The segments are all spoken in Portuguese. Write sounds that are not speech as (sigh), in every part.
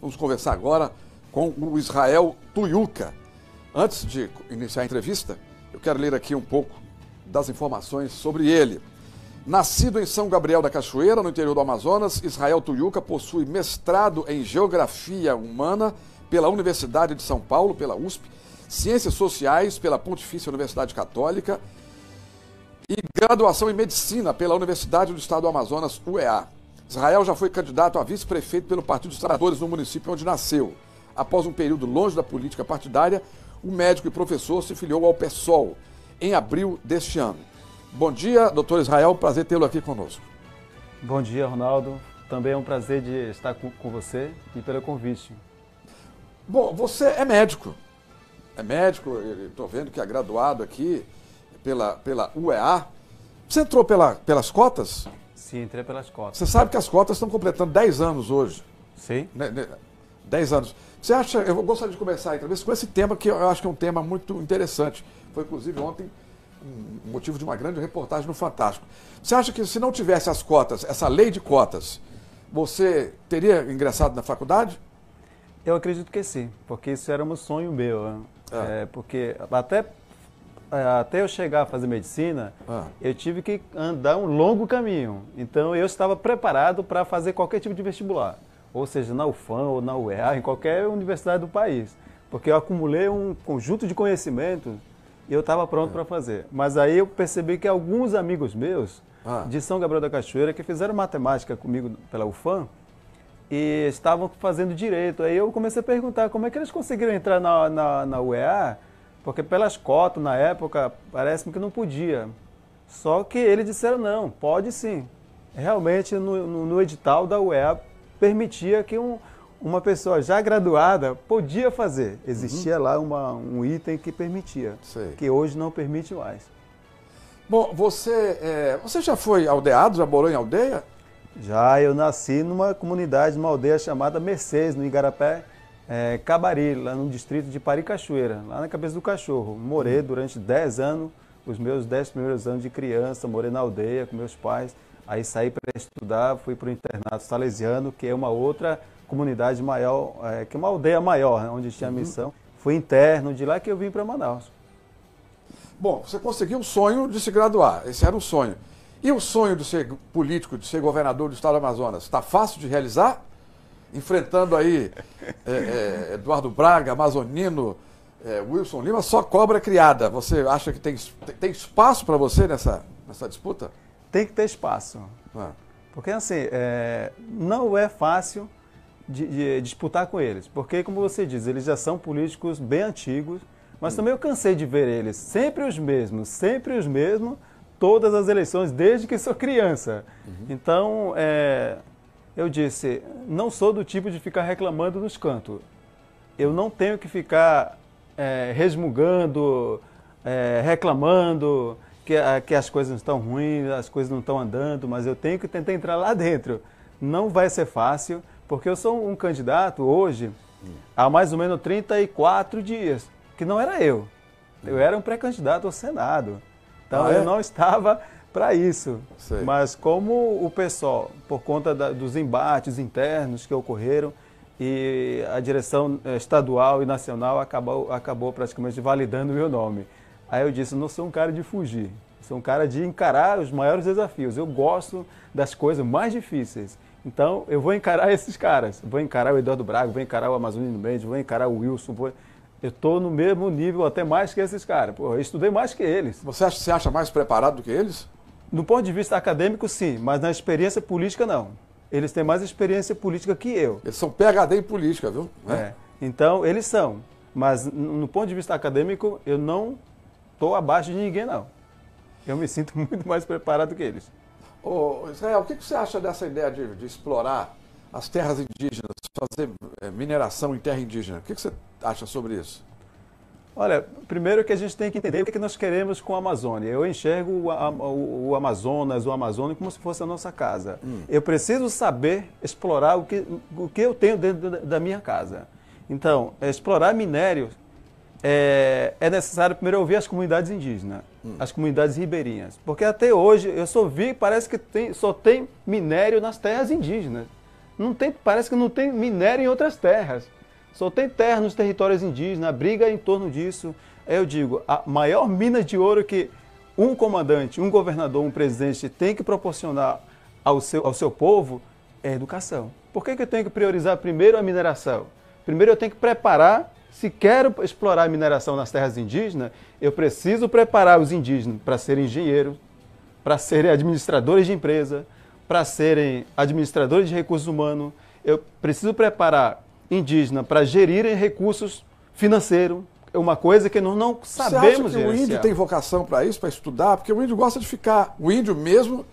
Vamos conversar agora com o Israel Tuiuca. Antes de iniciar a entrevista, eu quero ler aqui um pouco das informações sobre ele. Nascido em São Gabriel da Cachoeira, no interior do Amazonas, Israel Tuiuca possui mestrado em Geografia Humana pela Universidade de São Paulo, pela USP, Ciências Sociais pela Pontifícia Universidade Católica e graduação em Medicina pela Universidade do Estado do Amazonas, UEA. Israel já foi candidato a vice-prefeito pelo Partido dos Trabalhadores no município onde nasceu. Após um período longe da política partidária, o médico e professor se filiou ao PSOL em abril deste ano. Bom dia, doutor Israel, prazer tê-lo aqui conosco. Bom dia, Ronaldo. Também é um prazer de estar com você e pelo convite. Bom, você é médico. É médico, estou vendo que é graduado aqui pela, pela UEA. Você entrou pela, pelas cotas? sim entrei pelas cotas. Você sabe que as cotas estão completando 10 anos hoje. Sim. 10 né, né, anos. Você acha, eu gostaria de começar a entrevista com esse tema que eu acho que é um tema muito interessante. Foi inclusive ontem um motivo de uma grande reportagem no Fantástico. Você acha que se não tivesse as cotas, essa lei de cotas, você teria ingressado na faculdade? Eu acredito que sim, porque isso era um sonho meu. Né? É. É, porque até é, até eu chegar a fazer medicina, ah. eu tive que andar um longo caminho. Então eu estava preparado para fazer qualquer tipo de vestibular, ou seja, na UFAM ou na UEA, em qualquer universidade do país, porque eu acumulei um conjunto de conhecimentos e eu estava pronto é. para fazer. Mas aí eu percebi que alguns amigos meus ah. de São Gabriel da Cachoeira que fizeram matemática comigo pela UFAM e estavam fazendo direito. Aí eu comecei a perguntar como é que eles conseguiram entrar na, na, na UEA porque pelas cotas, na época, parece-me que não podia. Só que eles disseram, não, pode sim. Realmente, no, no, no edital da UEA, permitia que um, uma pessoa já graduada podia fazer. Existia uhum. lá uma, um item que permitia, Sei. que hoje não permite mais. Bom, você, é, você já foi aldeado, já morou em aldeia? Já, eu nasci numa comunidade, numa aldeia chamada Mercedes, no Igarapé, é, Cabari, lá no distrito de Paricachoeira, lá na cabeça do cachorro. Morei hum. durante 10 anos, os meus 10 primeiros anos de criança, morei na aldeia com meus pais. Aí saí para estudar, fui para o internato salesiano, que é uma outra comunidade maior, é, que é uma aldeia maior, né, onde tinha uhum. missão. Fui interno, de lá que eu vim para Manaus. Bom, você conseguiu um sonho de se graduar, esse era um sonho. E o sonho de ser político, de ser governador do estado do Amazonas, está fácil de realizar? enfrentando aí é, é, Eduardo Braga, Amazonino, é, Wilson Lima, só cobra criada. Você acha que tem, tem espaço para você nessa, nessa disputa? Tem que ter espaço. Ah. Porque assim, é, não é fácil de, de, disputar com eles. Porque, como você diz, eles já são políticos bem antigos, mas hum. também eu cansei de ver eles, sempre os mesmos, sempre os mesmos, todas as eleições, desde que sou criança. Uhum. Então, é, eu disse, não sou do tipo de ficar reclamando nos cantos. Eu não tenho que ficar é, resmungando, é, reclamando que, que as coisas não estão ruins, as coisas não estão andando, mas eu tenho que tentar entrar lá dentro. Não vai ser fácil, porque eu sou um candidato hoje há mais ou menos 34 dias, que não era eu. Eu era um pré-candidato ao Senado. Então ah, eu é? não estava para isso. Sei. Mas como o pessoal, por conta da, dos embates internos que ocorreram, e a direção eh, estadual e nacional acabou, acabou praticamente validando o meu nome. Aí eu disse, não sou um cara de fugir, sou um cara de encarar os maiores desafios. Eu gosto das coisas mais difíceis. Então eu vou encarar esses caras. Vou encarar o Eduardo Braga, vou encarar o Amazonino Mendes, vou encarar o Wilson, vou... Eu estou no mesmo nível, até mais que esses caras. Pô, eu estudei mais que eles. Você acha, você acha mais preparado do que eles? No ponto de vista acadêmico, sim, mas na experiência política, não. Eles têm mais experiência política que eu. Eles são PHD em política, viu? É. é. Então, eles são. Mas, no ponto de vista acadêmico, eu não estou abaixo de ninguém, não. Eu me sinto (laughs) muito mais preparado que eles. Ô, Israel, o que você acha dessa ideia de, de explorar as terras indígenas, fazer eh, mineração em terra indígena? O que você acha sobre isso? Olha, primeiro que a gente tem que entender o que, nós queremos com a Amazônia. Eu enxergo o, o, o Amazonas, o Amazônia, como se fosse a nossa casa. Hum. Eu preciso saber explorar o que, o que eu tenho dentro da, minha casa. Então, é, explorar minério é, é, necessário primeiro ouvir as comunidades indígenas, hum. as comunidades ribeirinhas. Porque até hoje eu só vi, parece que tem, só tem minério nas terras indígenas. Não tem, parece que não tem minério em outras terras. Só tem terra nos territórios indígenas, a né? briga é em torno disso. Eu digo, a maior mina de ouro que um comandante, um governador, um presidente tem que proporcionar ao seu, ao seu povo é educação. Por que, que eu tenho que priorizar primeiro a mineração? Primeiro eu tenho que preparar, se quero explorar a mineração nas terras indígenas, eu preciso preparar os indígenas para serem engenheiros, para serem administradores de empresa, para serem administradores de recursos humanos. Eu preciso preparar indígena para gerirem recursos financeiros. É uma coisa que nós não sabemos Você acha que gerenciar. o índio tem vocação para isso, para estudar? Porque o índio gosta de ficar. O índio mesmo.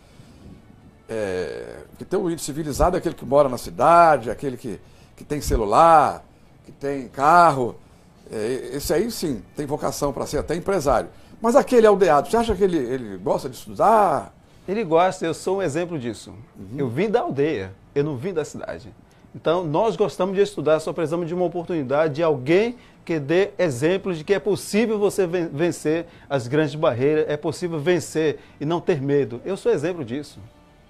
É, que tem o índio civilizado é aquele que mora na cidade, é aquele que, que tem celular, que tem carro. É, esse aí sim tem vocação para ser até empresário. Mas aquele aldeado, você acha que ele, ele gosta de estudar? Ele gosta, eu sou um exemplo disso. Uhum. Eu vim da aldeia, eu não vim da cidade. Então, nós gostamos de estudar, só precisamos de uma oportunidade, de alguém que dê exemplos de que é possível você vencer as grandes barreiras, é possível vencer e não ter medo. Eu sou exemplo disso.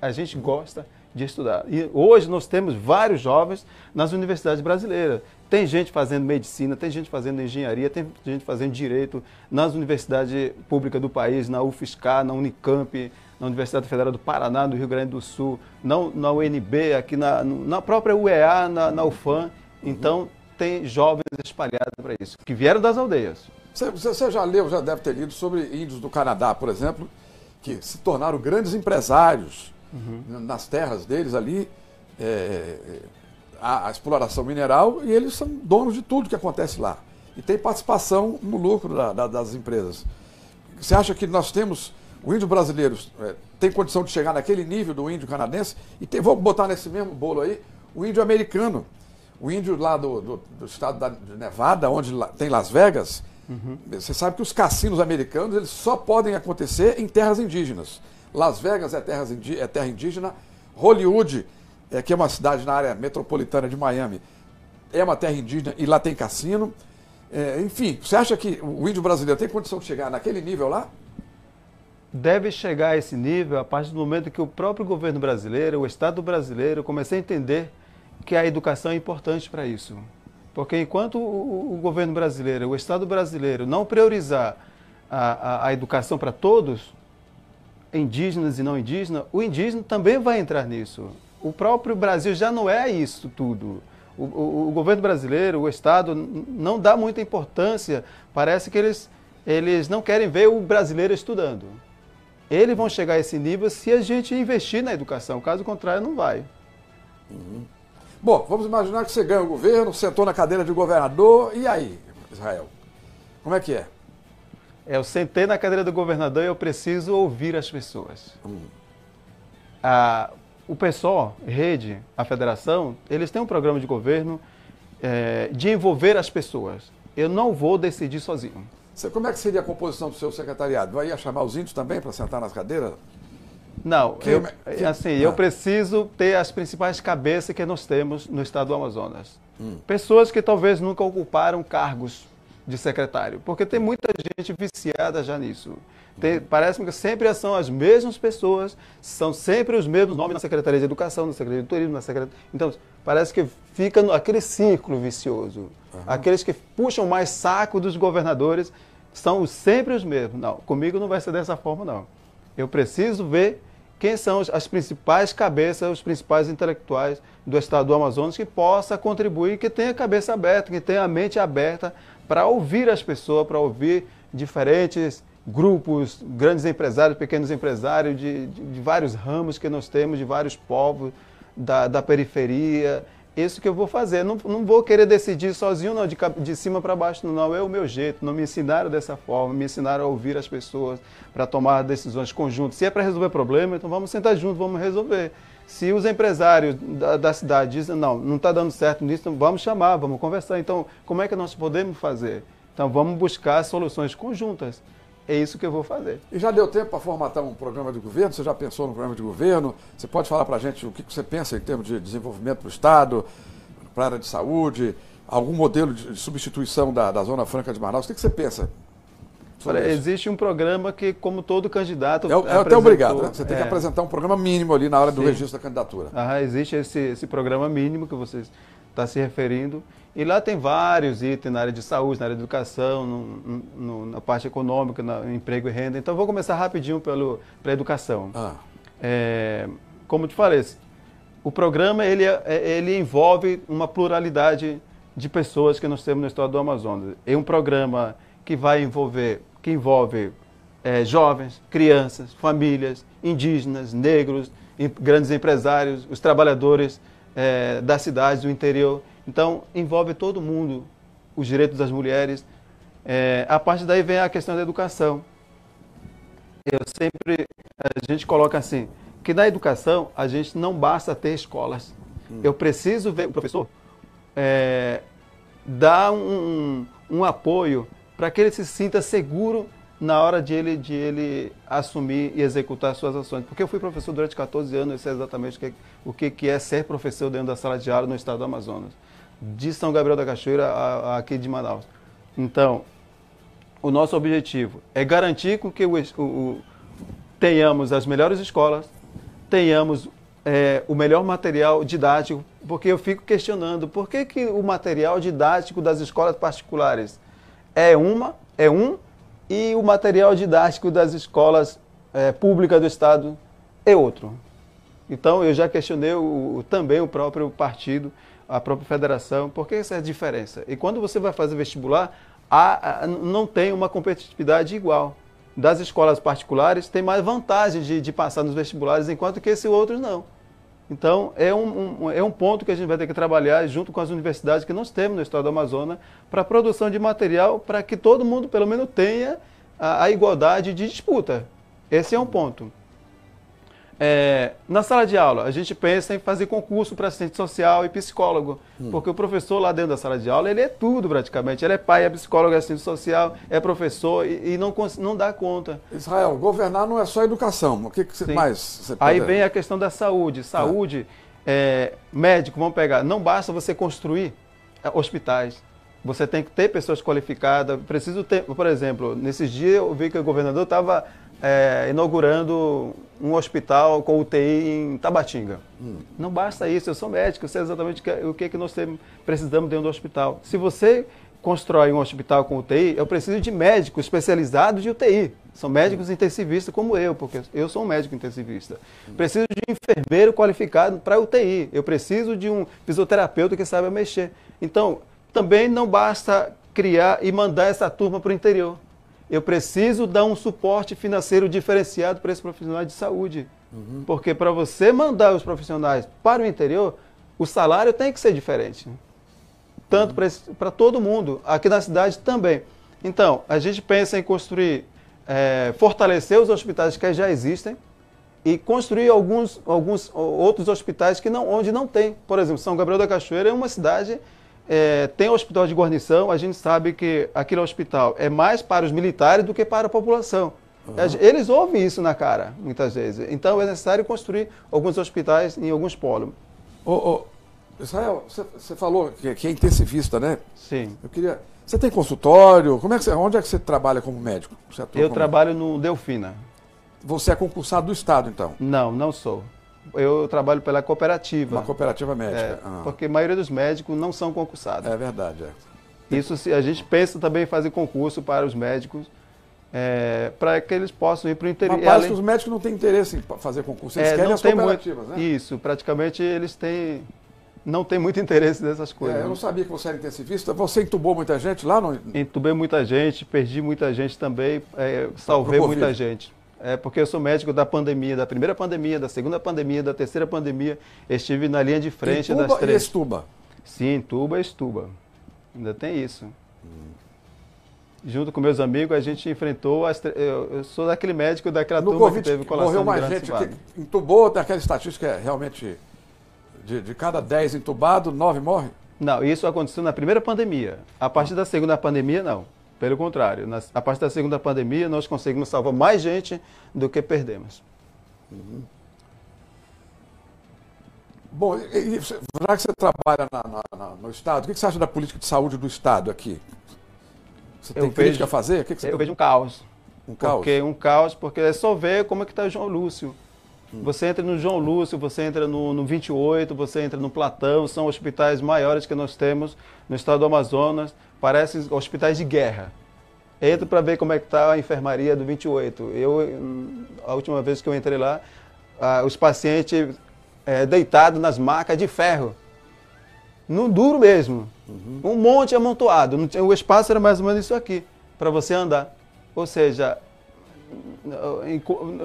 A gente gosta de estudar. E hoje nós temos vários jovens nas universidades brasileiras tem gente fazendo medicina, tem gente fazendo engenharia, tem gente fazendo direito nas universidades públicas do país, na UFSCar, na Unicamp, na Universidade Federal do Paraná, do Rio Grande do Sul, na, na UNB, aqui na, na própria UEA, na, na UFAM. Então, tem jovens espalhados para isso, que vieram das aldeias. Você, você já leu, já deve ter lido sobre índios do Canadá, por exemplo, que se tornaram grandes empresários uhum. nas terras deles ali. É, é, é a, a exploração mineral e eles são donos de tudo que acontece lá. E tem participação no lucro da, da, das empresas. Você acha que nós temos. O índio brasileiro é, tem condição de chegar naquele nível do índio canadense? E tem, vou botar nesse mesmo bolo aí o índio americano. O índio lá do, do, do estado da Nevada, onde tem Las Vegas, uhum. você sabe que os cassinos americanos eles só podem acontecer em terras indígenas. Las Vegas é, terras é terra indígena, Hollywood é, que é uma cidade na área metropolitana de Miami, é uma terra indígena e lá tem cassino. É, enfim, você acha que o índio brasileiro tem condição de chegar naquele nível lá? Deve chegar a esse nível a partir do momento que o próprio governo brasileiro, o Estado brasileiro, comece a entender que a educação é importante para isso. Porque enquanto o, governo brasileiro, o Estado brasileiro, não priorizar a, a, a educação para todos, indígenas e não indígenas, o indígena também vai entrar nisso o próprio Brasil já não é isso tudo. O, o, o, governo brasileiro, o Estado, não dá muita importância. Parece que eles, eles não querem ver o brasileiro estudando. Eles vão chegar a esse nível se a gente investir na educação. Caso contrário, não vai. Uhum. Bom, vamos imaginar que você ganha o governo, sentou na cadeira de governador, e aí, Israel? Como é que é? é eu sentei na cadeira do governador e eu preciso ouvir as pessoas. Uhum. Ah, o PSOL, Rede, a Federação, eles têm um programa de governo é, de envolver as pessoas. Eu não vou decidir sozinho. Como é que seria a composição do seu secretariado? Vai chamar os índios também para sentar nas cadeiras? Não, que, eu, é, que, assim, ah. eu preciso ter as principais cabeças que nós temos no estado do Amazonas. Hum. Pessoas que talvez nunca ocuparam cargos de secretário, porque tem muita gente viciada já nisso. Parece-me que sempre são as mesmas pessoas, são sempre os mesmos nomes na Secretaria de Educação, na Secretaria de Turismo, na Secretaria. Então, parece que fica aquele círculo vicioso. Uhum. Aqueles que puxam mais saco dos governadores são sempre os mesmos. Não, comigo não vai ser dessa forma, não. Eu preciso ver quem são as principais cabeças, os principais intelectuais do estado do Amazonas que possa contribuir, que tenha a cabeça aberta, que tenha a mente aberta para ouvir as pessoas, para ouvir diferentes grupos, grandes empresários, pequenos empresários, de, de, de, vários ramos que nós temos, de vários povos, da, da periferia. Isso que eu vou fazer. Não, não vou querer decidir sozinho, não, de, de cima para baixo, não. É o meu jeito. Não me ensinaram dessa forma, me ensinaram a ouvir as pessoas para tomar decisões conjuntas. Se é para resolver problema, então vamos sentar junto, vamos resolver. Se os empresários da, da cidade dizem, não, não está dando certo nisso, então vamos chamar, vamos conversar. Então, como é que nós podemos fazer? Então, vamos buscar soluções conjuntas é isso que eu vou fazer. E já deu tempo para formatar um programa de governo? Você já pensou no programa de governo? Você pode falar para a gente o que você pensa em termos de desenvolvimento para o Estado, para a área de saúde, algum modelo de substituição da, da Zona Franca de Manaus? O que você pensa? Olha, existe um programa que, como todo candidato. É, é até obrigado, né? Você tem é, que apresentar um programa mínimo ali na hora do registro da candidatura. Ah, existe esse, esse programa mínimo que você está se referindo. E lá tem vários itens na área de saúde, na área de educação, no, no, na parte econômica, no emprego e renda. Então, vou começar rapidinho pelo, pela educação. Ah. É, como te falei, o programa ele, é, ele envolve uma pluralidade de pessoas que nós temos no estado do Amazonas. É um programa que vai envolver, que envolve é, jovens, crianças, famílias, indígenas, negros, grandes empresários, os trabalhadores é, das cidades do interior. Então, envolve todo mundo, os direitos das mulheres. É, a partir daí vem a questão da educação. Eu sempre, a gente coloca assim, que na educação a gente não basta ter escolas. Hum. Eu preciso ver o professor é, dar um, um, um apoio para que ele se sinta seguro na hora de ele, de ele assumir e executar suas ações. Porque eu fui professor durante 14 anos, eu sei exatamente o que, o que, que é ser professor dentro da sala de aula no estado do Amazonas, de São Gabriel da Cachoeira a, a aqui de Manaus. Então, o nosso objetivo é garantir com que o, o, o tenhamos as melhores escolas, tenhamos é, o melhor material didático, porque eu fico questionando por que, que o material didático das escolas particulares é uma, é um e o material didático das escolas é, eh, públicas do Estado é outro. Então, eu já questionei o, também o próprio partido, a própria federação, por que essa é diferença? E quando você vai fazer vestibular, há, não tem uma competitividade igual. Das escolas particulares, tem mais vantagem de, de passar nos vestibulares, enquanto que esse outro não. Então, é um, um, é um ponto que a gente vai ter que trabalhar junto com as universidades que nós temos no estado do Amazonas para a produção de material para que todo mundo, pelo menos, tenha a, a igualdade de disputa. Esse é um ponto. É, na sala de aula, a gente pensa em fazer concurso para assistente social e psicólogo, hum. porque o professor lá dentro da sala de aula, ele é tudo praticamente. Ele é pai, é psicólogo, é assistente social, é professor e, e não, não dá conta. Israel, governar não é só educação. O que, que você mais você pode... Aí vem a questão da saúde. Tá. Saúde, é, médico, vamos pegar. Não basta você construir é, hospitais. Você tem que ter pessoas qualificadas. Preciso ter, por exemplo, nesses dias eu vi que o governador estava é, inaugurando um hospital com UTI em Tabatinga. Hum. Não basta isso, eu sou médico, eu sei exatamente o que, é que nós precisamos dentro do hospital. Se você constrói um hospital com UTI, eu preciso de médicos especializados de UTI. São médicos hum. intensivistas como eu, porque eu sou um médico intensivista. Hum. Preciso de um enfermeiro qualificado para UTI. Eu preciso de um fisioterapeuta que saiba mexer. Então, também não basta criar e mandar essa turma para o interior eu preciso dar um suporte financeiro diferenciado para esses profissionais de saúde. Uhum. Porque para você mandar os profissionais para o interior, o salário tem que ser diferente. Né? Tanto uhum. para todo mundo, aqui na cidade também. Então, a gente pensa em construir, é, fortalecer os hospitais que já existem e construir alguns, alguns outros hospitais que não, onde não tem. Por exemplo, São Gabriel da Cachoeira é uma cidade é, tem hospital de guarnição, a gente sabe que aquele hospital é mais para os militares do que para a população. Uhum. Eles ouvem isso na cara, muitas vezes. Então é necessário construir alguns hospitais em alguns polos. Oh, oh, Israel, você falou que, que é intensivista, né? Sim. Eu queria. Você tem consultório? Como é que cê, onde é que você trabalha como médico? eu como... trabalho no Delfina. Você é concursado do Estado, então? Não, não sou eu trabalho pela cooperativa. Uma cooperativa médica. É, ah. Porque a maioria dos médicos não são concursados. É verdade. É. Isso se a gente pensa também em fazer concurso para os médicos. É, para que eles possam ir para o interior. Mas que os médicos não têm interesse em fazer concurso, eles é, querem as cooperativas, muito... né? Isso, praticamente eles têm não tem muito (laughs) interesse nessas é, coisas. É, eu né? não sabia que você era intensivista. Você entubou muita gente lá? No... Entubei muita gente, perdi muita gente também, é, salvei muita gente é, porque eu sou médico da pandemia, da primeira pandemia, da segunda pandemia, da terceira pandemia. Estive na linha de frente Tuba das três. E Estuba. Sim, Tuba e Estuba. Ainda tem isso. Hum. Junto com meus amigos, a gente enfrentou. As, eu, sou daquele médico daquela no turma COVID, que teve colação Morreu mais gente que entubou, daquela estatística é realmente de, de cada dez entubados, nove morrem? Não, isso aconteceu na primeira pandemia. A partir ah. da segunda pandemia, não. Pelo contrário, na, a partir da segunda pandemia, nós conseguimos salvar mais gente do que perdemos. Uhum. Bom, e, e, já que você trabalha na, na, no Estado, o que, você acha da política de saúde do Estado aqui? Você tem eu crítica vejo, a fazer? O que, você eu tem? vejo um caos. Um caos? Porque, um caos, porque é só ver como é que está João Lúcio você entra no João Lúcio, você entra no, no 28, você entra no Platão, são hospitais maiores que nós temos no estado do Amazonas, parecem hospitais de guerra. Entra para ver como é que está a enfermaria do 28. Eu, hum, a última vez que eu entrei lá, ah, os pacientes é, deitados nas macas de ferro. No duro mesmo. Uhum. Um monte amontoado. O espaço era mais ou menos isso aqui, para você andar. Ou seja,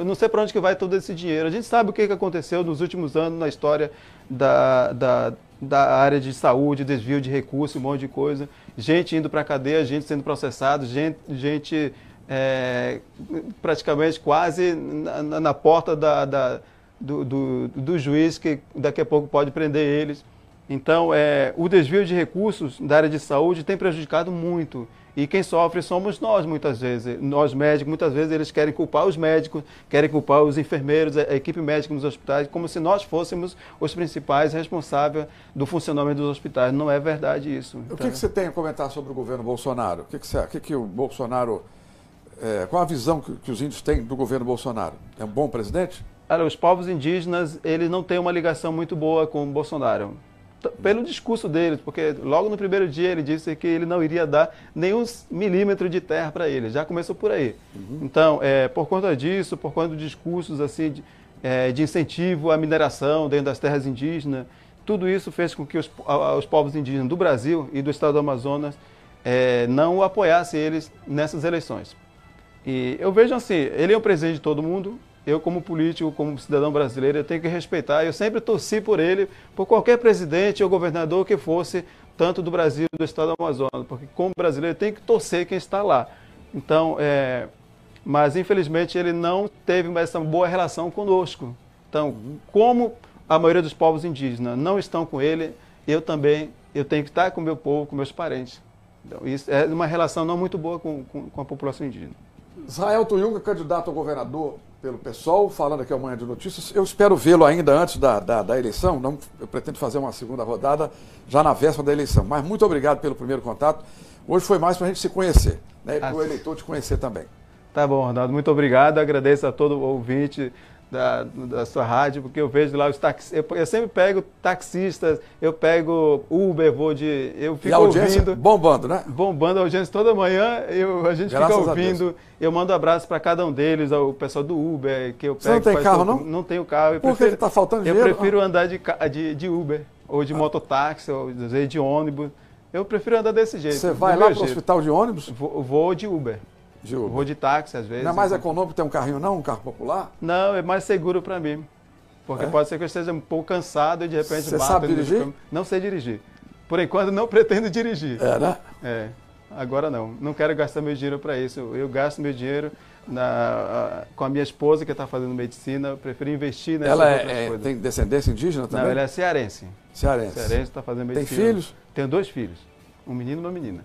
não sei para onde que vai todo esse dinheiro. A gente sabe o que aconteceu nos últimos anos na história da, da, da área de saúde, desvio de recursos, um monte de coisa. Gente indo para a cadeia, gente sendo processada, gente, gente é, praticamente quase na, na porta da, da do, do, do juiz que daqui a pouco pode prender eles. Então, é, o desvio de recursos da área de saúde tem prejudicado muito. E quem sofre somos nós, muitas vezes. Nós, médicos, muitas vezes eles querem culpar os médicos, querem culpar os enfermeiros, a equipe médica nos hospitais, como se nós fôssemos os principais responsáveis do funcionamento dos hospitais. Não é verdade isso. Então... O que, que, você tem a comentar sobre o governo Bolsonaro? O que, que, você, o, que que o Bolsonaro. É, qual a visão que, que os índios têm do governo Bolsonaro? É um bom presidente? Olha, os povos indígenas eles não têm uma ligação muito boa com o Bolsonaro pelo discurso dele, porque logo no primeiro dia ele disse que ele não iria dar nenhum milímetro de terra para ele. Já começou por aí. Uhum. Então, é, por conta disso, por conta dos discursos assim de, é, de, incentivo à mineração dentro das terras indígenas, tudo isso fez com que os, a, os povos indígenas do Brasil e do estado do Amazonas é, não apoiassem eles nessas eleições. E eu vejo assim, ele é o presidente de todo mundo, eu como político, como cidadão brasileiro, eu tenho que respeitar. Eu sempre torci por ele, por qualquer presidente ou governador que fosse, tanto do Brasil, do estado do Amazonas, porque como brasileiro tem que torcer quem está lá. Então, é... mas infelizmente ele não teve essa boa relação conosco. Então, como a maioria dos povos indígenas não estão com ele, eu também eu tenho que estar com o meu povo, com meus parentes. Então, isso é uma relação não muito boa com, com, com a população indígena. Israel Tuyunga, candidato a governador pelo pessoal, falando aqui amanhã de Notícias. Eu espero vê-lo ainda antes da, da, da, eleição. Não, eu pretendo fazer uma segunda rodada já na véspera da eleição. Mas muito obrigado pelo primeiro contato. Hoje foi mais para a gente se conhecer, né? para o ah, eleitor te conhecer também. Tá bom, Ronaldo. Muito obrigado. Agradeço a todo ouvinte da, da sua rádio, porque eu vejo lá os taxistas. Eu, eu, sempre pego taxistas, eu pego Uber, vou de. Eu fico e a audiência ouvindo. Bombando, né? Bombando a audiência toda manhã, eu, a gente Graças fica ouvindo. Eu mando abraço para cada um deles, ao pessoal do Uber, que eu pego. Você não tem carro, outro, não? Não tenho carro. Eu Por prefiro, que está faltando dinheiro? Eu prefiro andar de, de, de Uber, ou de ah. mototáxi, ou de ônibus. Eu prefiro andar desse jeito. Você vai lá para o hospital de ônibus? Vou, vou de Uber de Uber. Vou de táxi às vezes. Não é mais então. econômico ter um carrinho, não? Um carro popular? Não, é mais seguro para mim. Porque é? pode ser que eu esteja um pouco cansado e de repente Você Sabe dirigir? Não sei dirigir. Por enquanto não (laughs) pretendo dirigir. É, né? É. Agora não. Não quero gastar meu dinheiro para isso. Eu gasto meu dinheiro na, com a minha esposa que está fazendo medicina. Eu prefiro investir nessa Ela é, é, tem descendência indígena também? Não, ela é cearense. Cearense. Cearense está fazendo medicina. Tem filhos? Tenho dois filhos. Um menino e uma menina.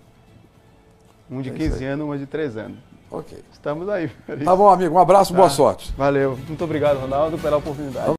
Um de é 15 anos, uma de 3 anos. Ok. Estamos aí. Tá bom, amigo. Um abraço, tá. boa sorte. Valeu. Muito obrigado, Ronaldo, pela oportunidade.